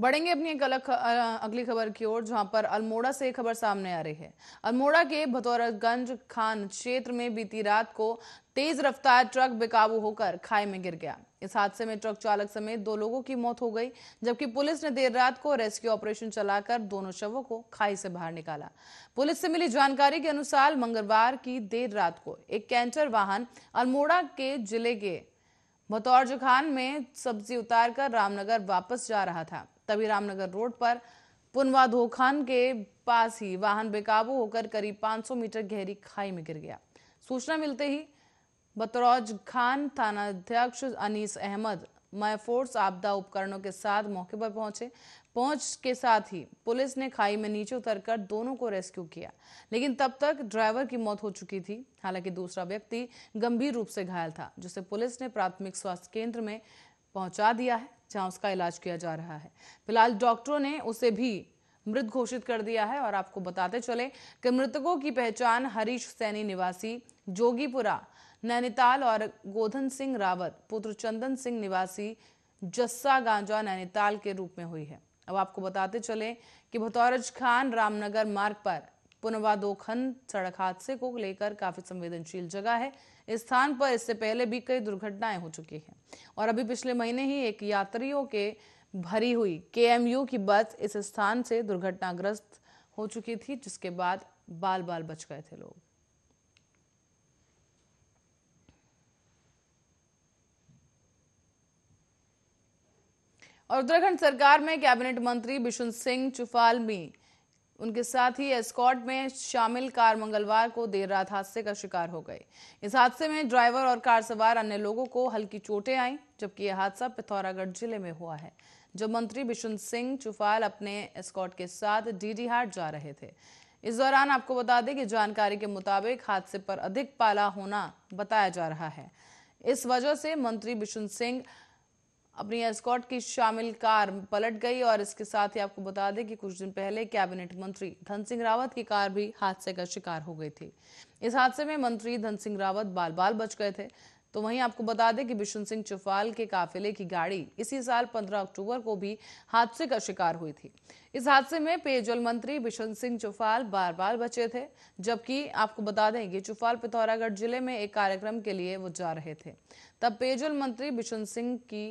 बढ़ेंगे अपनी एक अलग अगली खबर की ओर जहां पर अल्मोड़ा से खबर सामने आ रही है अल्मोड़ा के भतौरगंज खान क्षेत्र में बीती रात को तेज रफ्तार ट्रक बेकाबू होकर खाई में गिर गया इस हादसे में ट्रक चालक समेत दो लोगों की मौत हो गई जबकि पुलिस ने देर रात को रेस्क्यू ऑपरेशन चलाकर दोनों शवों को खाई से बाहर निकाला पुलिस से मिली जानकारी के अनुसार मंगलवार की देर रात को एक कैंटर वाहन अल्मोड़ा के जिले के बतौर जुखान में सब्जी उतारकर रामनगर वापस जा रहा था तभी रामनगर रोड पर पुनवा धोखान के पास ही वाहन बेकाबू होकर करीब 500 मीटर गहरी खाई में गिर गया सूचना मिलते ही बतौज खान थानाध्यक्ष अनीस अहमद मायफोर्स आपदा उपकरणों के साथ मौके पर पहुंचे पहुंच के साथ ही पुलिस ने खाई में नीचे उतरकर दोनों को रेस्क्यू किया लेकिन तब तक ड्राइवर की मौत हो चुकी थी हालांकि दूसरा व्यक्ति गंभीर रूप से घायल था जिसे पुलिस ने प्राथमिक स्वास्थ्य केंद्र में पहुंचा दिया है जहां उसका इलाज किया जा रहा है फिलहाल डॉक्टरों ने उसे भी मृत घोषित कर दिया है और आपको बताते चले कि मृतकों की पहचान हरीश सैनी निवासी जोगीपुरा नैनीताल और गोधन सिंह रावत पुत्र चंदन सिंह निवासी जस्सा गांजा नैनीताल के रूप में हुई है अब आपको बताते चले कि भतौरज खान रामनगर मार्ग पर पुनवादोखन सड़क हादसे को लेकर काफी संवेदनशील जगह है इस स्थान पर इससे पहले भी कई दुर्घटनाएं हो चुकी हैं और अभी पिछले महीने ही एक यात्रियों के भरी हुई के की बस इस स्थान से दुर्घटनाग्रस्त हो चुकी थी जिसके बाद बाल बाल बच गए थे लोग और उत्तराखंड सरकार में कैबिनेट मंत्री बिशुन सिंह चुफाल भी उनके साथ ही एस्कॉट में शामिल कार मंगलवार को देर रात हादसे का शिकार हो गए इस हादसे में ड्राइवर और कार सवार अन्य लोगों को हल्की चोटें आईं जबकि यह हादसा पिथौरागढ़ जिले में हुआ है जब मंत्री बिशुन सिंह चुफाल अपने एस्कॉट के साथ डी हाट जा रहे थे इस दौरान आपको बता दें कि जानकारी के मुताबिक हादसे पर अधिक पाला होना बताया जा रहा है इस वजह से मंत्री बिशुन सिंह अपनी एस्कॉट की शामिल कार पलट गई और इसके साथ ही आपको बता दें कि कुछ दिन पहले कैबिनेट मंत्री धन सिंह रावत की कार भी हादसे का शिकार हो गई थी इस हादसे में मंत्री धन सिंह रावत बाल बाल बच गए थे तो वहीं आपको बता दें कि बिशन सिंह चौफाल के काफिले की गाड़ी इसी साल 15 अक्टूबर को भी हादसे का शिकार हुई थी इस हादसे में पेयजल मंत्री बिशन सिंह चौफाल बार बार बचे थे जबकि आपको बता दें कि चौफाल पिथौरागढ़ जिले में एक कार्यक्रम के लिए वो जा रहे थे तब पेयजल मंत्री बिशन सिंह की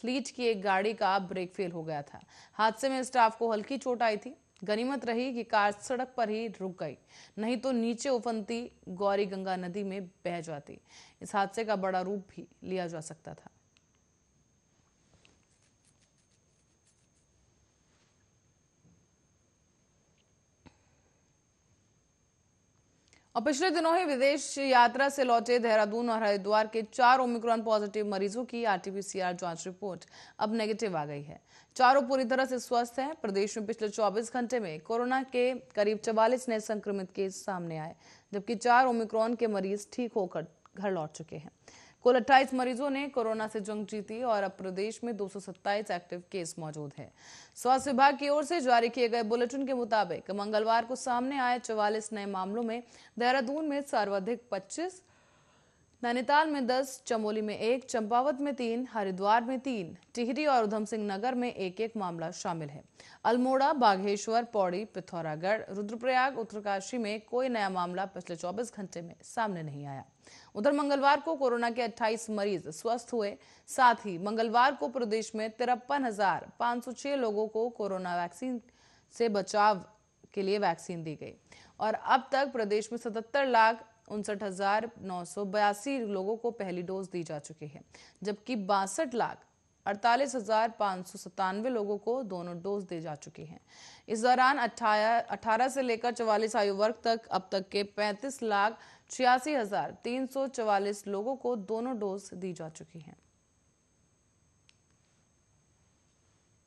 फ्लीट की एक गाड़ी का ब्रेक फेल हो गया था हादसे में स्टाफ को हल्की चोट आई थी गनीमत रही कि कार सड़क पर ही रुक गई नहीं तो नीचे उफनती गौरी गंगा नदी में बह जाती इस हादसे का बड़ा रूप भी लिया जा सकता था और पिछले दिनों ही विदेश यात्रा से लौटे देहरादून और हरिद्वार के चार ओमिक्रॉन पॉजिटिव मरीजों की आरटीपीसीआर जांच रिपोर्ट अब नेगेटिव आ गई है चारों पूरी तरह से स्वस्थ हैं प्रदेश में पिछले 24 घंटे में कोरोना के करीब चवालीस नए संक्रमित केस सामने आए जबकि चार ओमिक्रॉन के मरीज ठीक होकर घर लौट चुके हैं कुल अट्ठाईस मरीजों ने कोरोना से जंग जीती और अब प्रदेश में दो एक्टिव केस मौजूद है स्वास्थ्य विभाग की ओर से जारी किए गए बुलेटिन के मुताबिक मंगलवार को सामने आए चौवालीस नए मामलों में देहरादून में सर्वाधिक पच्चीस नैनीताल में दस चमोली में एक चंपावत में तीन हरिद्वार में तीन टिहरी और उधम सिंह नगर में एक एक मामला शामिल है अल्मोड़ा बागेश्वर पौड़ी पिथौरागढ़ रुद्रप्रयाग उत्तरकाशी में कोई नया मामला पिछले 24 घंटे में सामने नहीं आया उधर मंगलवार को कोरोना के 28 मरीज स्वस्थ हुए साथ ही मंगलवार को प्रदेश में तिरपन लोगों को कोरोना वैक्सीन से बचाव के लिए वैक्सीन दी गई और अब तक प्रदेश में सतहत्तर लाख उनसठ हजार नौ सौ बयासी लोगों को पहली डोज दी जा चुकी है जबकि बासठ लाख अड़तालीस हजार पाँच सौ सतानवे लोगों को दोनों डोज दी जा चुकी हैं इस दौरान अठारह से लेकर चवालीस आयु वर्ग तक अब तक के पैंतीस लाख छियासी हजार तीन सौ चवालीस लोगों को दोनों डोज दी जा चुकी हैं